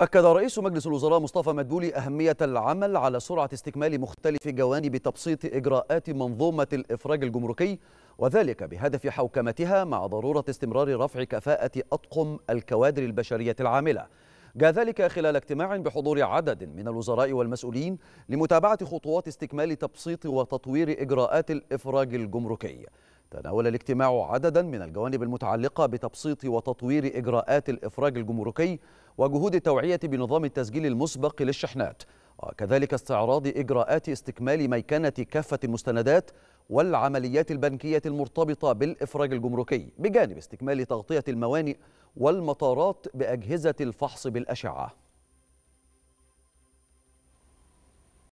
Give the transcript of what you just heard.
أكد رئيس مجلس الوزراء مصطفى مدبولي أهمية العمل على سرعة استكمال مختلف جوانب تبسيط إجراءات منظومة الإفراج الجمركي وذلك بهدف حوكمتها مع ضرورة استمرار رفع كفاءة أطقم الكوادر البشرية العاملة جاء ذلك خلال اجتماع بحضور عدد من الوزراء والمسؤولين لمتابعة خطوات استكمال تبسيط وتطوير إجراءات الإفراج الجمركي تناول الاجتماع عددا من الجوانب المتعلقة بتبسيط وتطوير إجراءات الإفراج الجمركي وجهود التوعية بنظام التسجيل المسبق للشحنات وكذلك استعراض إجراءات استكمال ميكنة كافة المستندات والعمليات البنكية المرتبطة بالإفراج الجمركي بجانب استكمال تغطية الموانئ والمطارات بأجهزة الفحص بالأشعة